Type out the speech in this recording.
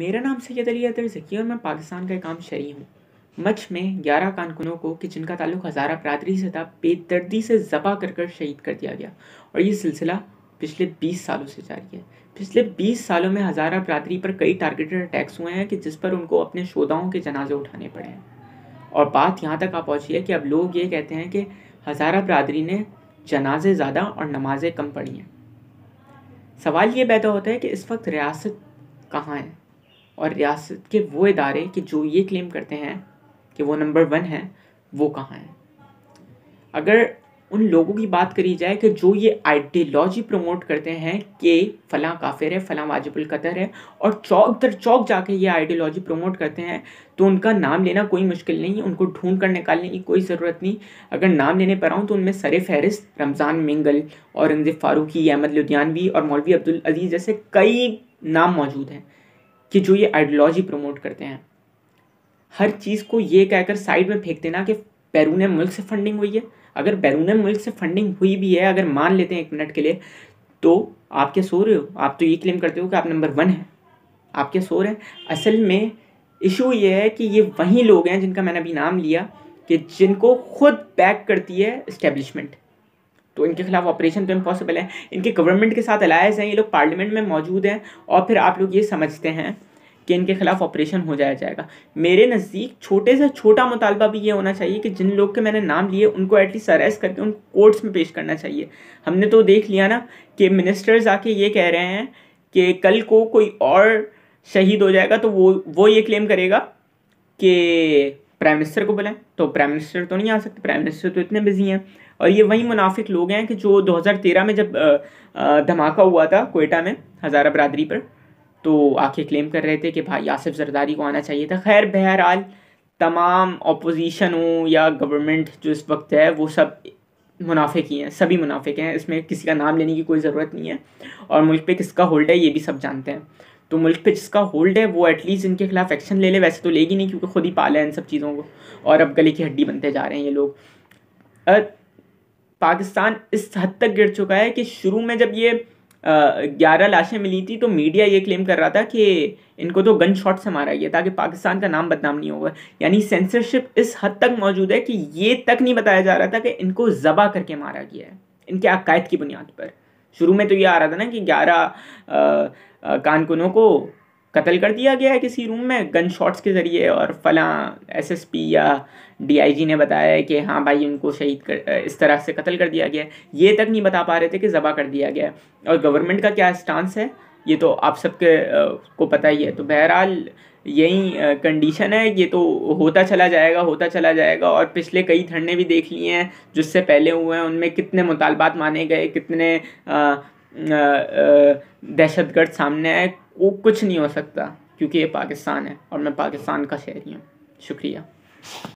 मेरा नाम सैयद अली अदर जकी और मैं पाकिस्तान का एक आम शरी हूँ मच में ग्यारह कानकुनों को कि जिनका ताल्लुक हज़ारा बरदरी से था बेदर्दी से ज़बा कर कर शहीद कर दिया गया और ये सिलसिला पिछले 20 सालों से जारी है पिछले 20 सालों में हज़ारा बरदरी पर कई टारगेटेड अटैक्स हुए हैं कि जिस पर उनको अपने शोदाओं के जनाजे उठाने पड़े हैं और बात यहाँ तक आ पहुँची है कि अब लोग ये कहते हैं कि हज़ारा बरदरी ने जनाजे ज़्यादा और नमाजें कम पढ़ी हैं सवाल ये पैदा होता है कि इस वक्त रियासत कहाँ है और रियासत के वो इदारे कि जो ये क्लेम करते हैं कि वो नंबर वन हैं वो कहाँ हैं अगर उन लोगों की बात करी जाए कि जो ये आइडियोलॉजी प्रमोट करते हैं कि फ़लाँ काफिर है फ़लाँ वाजिबुल कतर है और चौक दर चौक जाके ये आइडियोलॉजी प्रमोट करते हैं तो उनका नाम लेना कोई मुश्किल नहीं है उनको ढूंढ कर निकालने की कोई ज़रूरत नहीं अगर नाम लेने पर आऊँ तो उनमें सर फहरिस्त रमज़ान मिंगल औरंगज़ेब फ़ारूकी अहमद लुधियानवी और मौलवी अब्दुल अजीज़ जैसे कई नाम मौजूद हैं कि जो ये आइडियोलॉजी प्रमोट करते हैं हर चीज़ को ये कहकर साइड में फेंक देना कि बैरून मुल्क से फंडिंग हुई है अगर बैरून मुल्क से फंडिंग हुई भी है अगर मान लेते हैं एक मिनट के लिए तो आप क्या सो रहे हो आप तो ये क्लेम करते हो कि आप नंबर वन हैं आप क्या सो रहे हैं असल में इशू ये है कि ये वही लोग हैं जिनका मैंने अभी नाम लिया कि जिनको खुद बैक करती है इस्टेब्लिशमेंट तो इनके खिलाफ ऑपरेशन तो इम्पॉसिबल है इनके गवर्नमेंट के साथ अलायस हैं ये लोग पार्लियामेंट में मौजूद हैं और फिर आप लोग ये समझते हैं कि इनके खिलाफ ऑपरेशन हो जाया जाएगा मेरे नज़दीक छोटे से छोटा मुतालबा भी ये होना चाहिए कि जिन लोग के मैंने नाम लिए उनको एटलीस्ट अरेस्ट करके उन कोर्ट्स में पेश करना चाहिए हमने तो देख लिया ना कि मिनिस्टर्स आके ये कह रहे हैं कि कल को कोई और शहीद हो जाएगा तो वो वो ये क्लेम करेगा कि प्राइम मिनिस्टर को बुलाएं तो प्राइम मिनिस्टर तो नहीं आ सकते प्राइम मिनिस्टर तो इतने बिजी हैं और ये वही मुनाफिक लोग हैं कि जो 2013 में जब धमाका हुआ था कोयटा में हज़ारा बरदरी पर तो आके क्लेम कर रहे थे कि भाई आसिफ जरदारी को आना चाहिए था खैर बहरहाल तमाम अपोजिशन हो या गवर्नमेंट जो इस वक्त है वो सब मुनाफिक ही हैं सभी मुनाफिक हैं इसमें किसी का नाम लेने की कोई ज़रूरत नहीं है और मुल्क पे किसका होल्ड है ये भी सब जानते हैं तो मुल्क पे जिसका होल्ड है वो एटलीस्ट इनके खिलाफ एक्शन ले ले वैसे तो लेगी नहीं क्योंकि खुद ही पाला है इन सब चीज़ों को और अब गले की हड्डी बनते जा रहे हैं ये लोग पाकिस्तान इस हद तक गिर चुका है कि शुरू में जब ये ग्यारह लाशें मिली थी तो मीडिया ये क्लेम कर रहा था कि इनको तो गन शॉट से मारा गया ताकि पाकिस्तान का नाम बदनाम नहीं होगा यानी सेंसरशिप इस हद तक मौजूद है कि ये तक नहीं बताया जा रहा था कि इनको ज़बा करके मारा गया है इनके अकायद की बुनियाद पर शुरू में तो ये आ रहा था ना कि ग्यारह कानकुनों को कत्ल कर दिया गया है किसी रूम में गन शॉट्स के ज़रिए और फला एसएसपी या डीआईजी ने बताया है कि हाँ भाई उनको शहीद कर इस तरह से कत्ल कर दिया गया है ये तक नहीं बता पा रहे थे कि ज़बा कर दिया गया है और गवर्नमेंट का क्या स्टांस है ये तो आप सबके को पता ही है तो बहरहाल यही कंडीशन है ये तो होता चला जाएगा होता चला जाएगा और पिछले कई धरने भी देख लिए हैं जिससे पहले हुए हैं उनमें कितने मुतालबात माने गए कितने आ, दहशतगर्द सामने आए वो कुछ नहीं हो सकता क्योंकि ये पाकिस्तान है और मैं पाकिस्तान का शहरी हूँ शुक्रिया